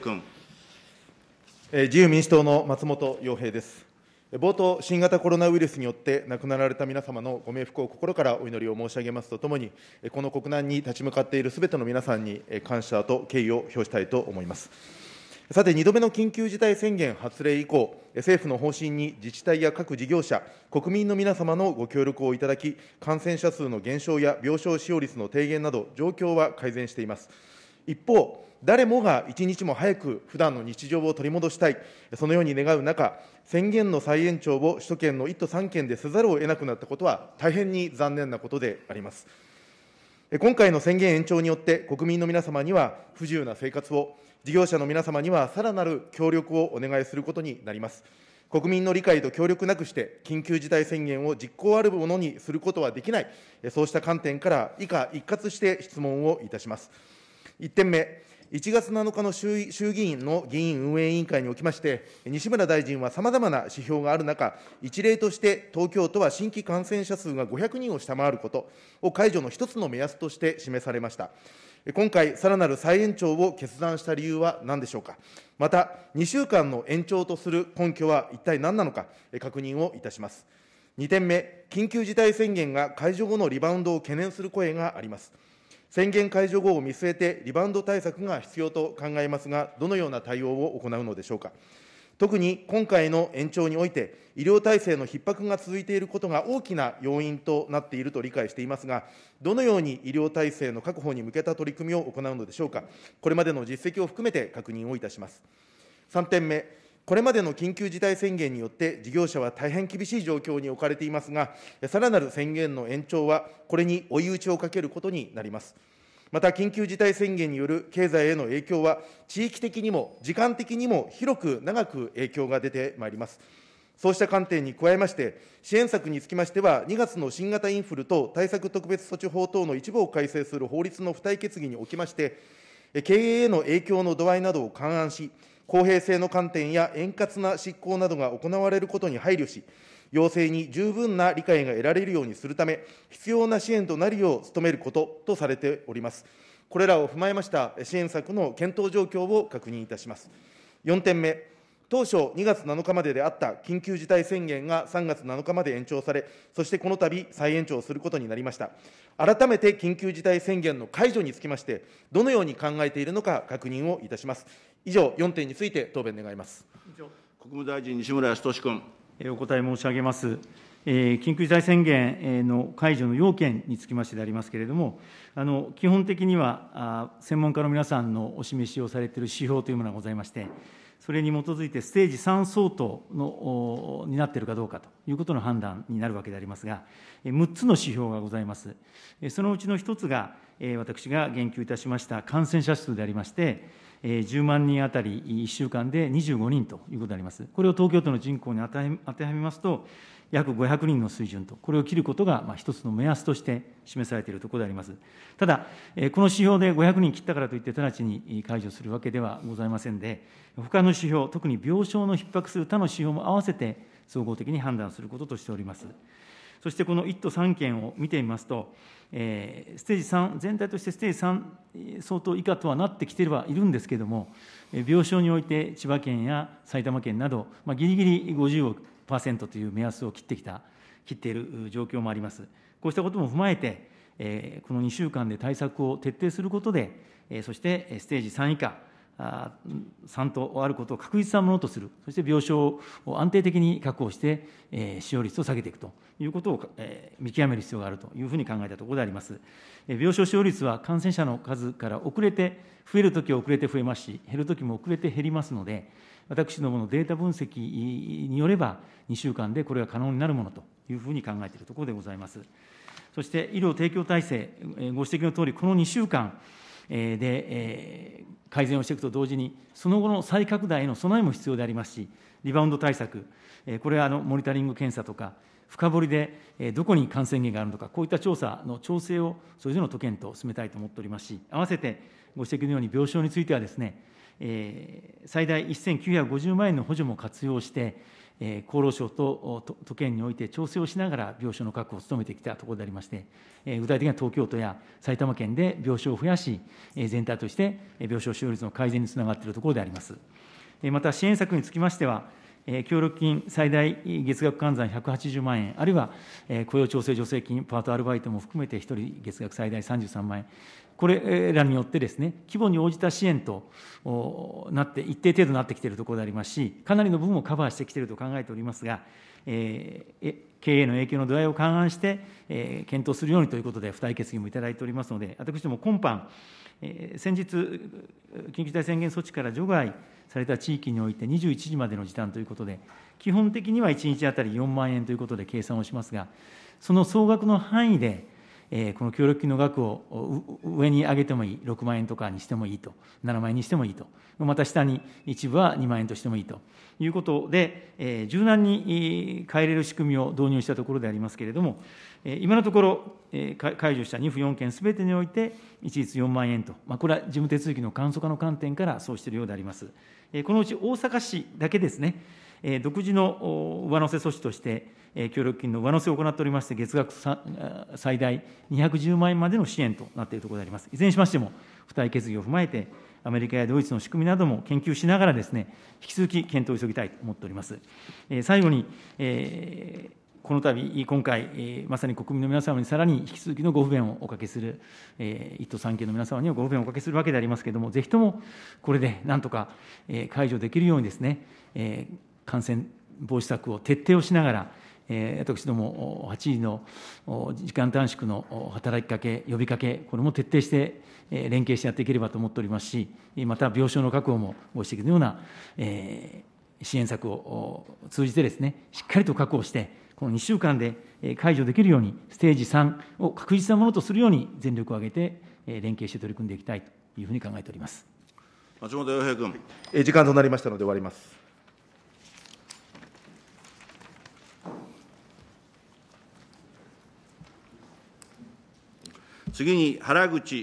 君自由民主党の松本洋平です。冒頭、新型コロナウイルスによって亡くなられた皆様のご冥福を心からお祈りを申し上げますとともに、この国難に立ち向かっているすべての皆さんに感謝と敬意を表したいと思います。さて、2度目の緊急事態宣言発令以降、政府の方針に自治体や各事業者、国民の皆様のご協力をいただき、感染者数の減少や病床使用率の低減など、状況は改善しています。一方、誰もが一日も早く普段の日常を取り戻したい、そのように願う中、宣言の再延長を首都圏の1都3県でせざるを得なくなったことは、大変に残念なことであります。今回の宣言延長によって、国民の皆様には不自由な生活を、事業者の皆様にはさらなる協力をお願いすることになります。国民の理解と協力なくして、緊急事態宣言を実行あるものにすることはできない、そうした観点から、以下一括して質問をいたします。1点目、1月7日の衆議院の議院運営委員会におきまして、西村大臣はさまざまな指標がある中、一例として東京都は新規感染者数が500人を下回ることを解除の一つの目安として示されました。今回、さらなる再延長を決断した理由は何でしょうか。また、2週間の延長とする根拠は一体何なのか、確認をいたします。2点目、緊急事態宣言が解除後のリバウンドを懸念する声があります。宣言解除後を見据えて、リバウンド対策が必要と考えますが、どのような対応を行うのでしょうか。特に今回の延長において、医療体制の逼迫が続いていることが大きな要因となっていると理解していますが、どのように医療体制の確保に向けた取り組みを行うのでしょうか。これまでの実績を含めて確認をいたします。3点目、これまでの緊急事態宣言によって事業者は大変厳しい状況に置かれていますが、さらなる宣言の延長は、これに追い打ちをかけることになります。また緊急事態宣言による経済への影響は、地域的にも時間的にも広く長く影響が出てまいります。そうした観点に加えまして、支援策につきましては、2月の新型インフル等対策特別措置法等の一部を改正する法律の付帯決議におきまして、経営への影響の度合いなどを勘案し、公平性の観点や円滑な執行などが行われることに配慮し、要請に十分な理解が得られるようにするため、必要な支援となるよう努めることとされております。これらを踏まえました支援策の検討状況を確認いたします。4点目当初2月7日までであった緊急事態宣言が3月7日まで延長され、そしてこの度再延長することになりました。改めて緊急事態宣言の解除につきまして、どのように考えているのか確認をいたします。以上、4点について答弁願います。国務大臣、西村康俊君。お答え申し上げます。緊急事態宣言の解除の要件につきましてでありますけれども、あの基本的には専門家の皆さんのお示しをされている指標というものがございまして、それに基づいてステージ3相当のになっているかどうかということの判断になるわけでありますが、6つの指標がございます。そのうちの1つが、私が言及いたしました感染者数でありまして、10万人当たり1週間で25人ということであります。これを東京都の人口に当てはめますと、約500人の水準と、これを切ることが一つの目安として示されているところであります。ただ、この指標で500人切ったからといって、直ちに解除するわけではございませんで、他の指標、特に病床の逼迫する他の指標も合わせて、総合的に判断することとしております。そしてこの1都3県を見てみますと、えー、ステージ3、全体としてステージ3相当以下とはなってきてはいるんですけれども、病床において千葉県や埼玉県など、まあ、ぎりぎり50%という目安を切ってきた、切っている状況もあります。こうしたことも踏まえて、えー、この2週間で対策を徹底することで、えー、そしてステージ3以下、産とあることを確実なものとする、そして病床を安定的に確保して、使用率を下げていくということを見極める必要があるというふうに考えたところであります。病床使用率は感染者の数から遅れて、増えるときは遅れて増えますし、減るときも遅れて減りますので、私どものデータ分析によれば、2週間でこれは可能になるものというふうに考えているところでございます。そして医療提供体制、ご指摘のとおり、この2週間、で、改善をしていくと同時に、その後の再拡大への備えも必要でありますし、リバウンド対策、これはあのモニタリング検査とか、深掘りでどこに感染源があるのか、こういった調査の調整をそれぞれの都県と進めたいと思っておりますし、合わせてご指摘のように病床についてはですね、最大1950万円の補助も活用して、厚労省と都県において調整をしながら病床の確保を努めてきたところでありまして、具体的には東京都や埼玉県で病床を増やし、全体として病床使用率の改善につながっているところであります。また支援策につきましては、協力金最大月額換算180万円、あるいは雇用調整助成金、パート、アルバイトも含めて、1人月額最大33万円、これらによってですね、規模に応じた支援となって、一定程度なってきているところでありますし、かなりの部分をカバーしてきていると考えておりますが、え経営の影響の度合いを勘案して、えー、検討するようにということで、付帯決議もいただいておりますので、私ども今般、えー、先日、緊急事態宣言措置から除外された地域において、21時までの時短ということで、基本的には1日当たり4万円ということで計算をしますが、その総額の範囲で、えこの協力金の額を上に上げてもいい、6万円とかにしてもいいと、7万円にしてもいいと、また下に一部は2万円としてもいいということで、え柔軟に変えれる仕組みを導入したところでありますけれども、え今のところ、え解除した2府4県すべてにおいて、一律4万円と、まあ、これは事務手続きの簡素化の観点からそうしているようであります。えこのうち大阪市だけですね独自の上乗せ措置として、協力金の上乗せを行っておりまして、月額最大210万円までの支援となっているところであります。いずれにしましても、付帯決議を踏まえて、アメリカやドイツの仕組みなども研究しながらですね、引き続き検討を急ぎたいと思っております。最後に、えこの度、今回、まさに国民の皆様にさらに引き続きのご不便をおかけする、1都3県の皆様にはご不便をおかけするわけでありますけれども、ぜひともこれでなんとか解除できるようにですね、感染防止策を徹底をしながら、私ども8時の時間短縮の働きかけ、呼びかけ、これも徹底して連携してやっていければと思っておりますし、また病床の確保もご指摘のような支援策を通じてですね、しっかりと確保して、この2週間で解除できるように、ステージ3を確実なものとするように全力を挙げて連携して取り組んでいきたいというふうに考えております。松本洋平君。時間となりましたので終わります。次に原口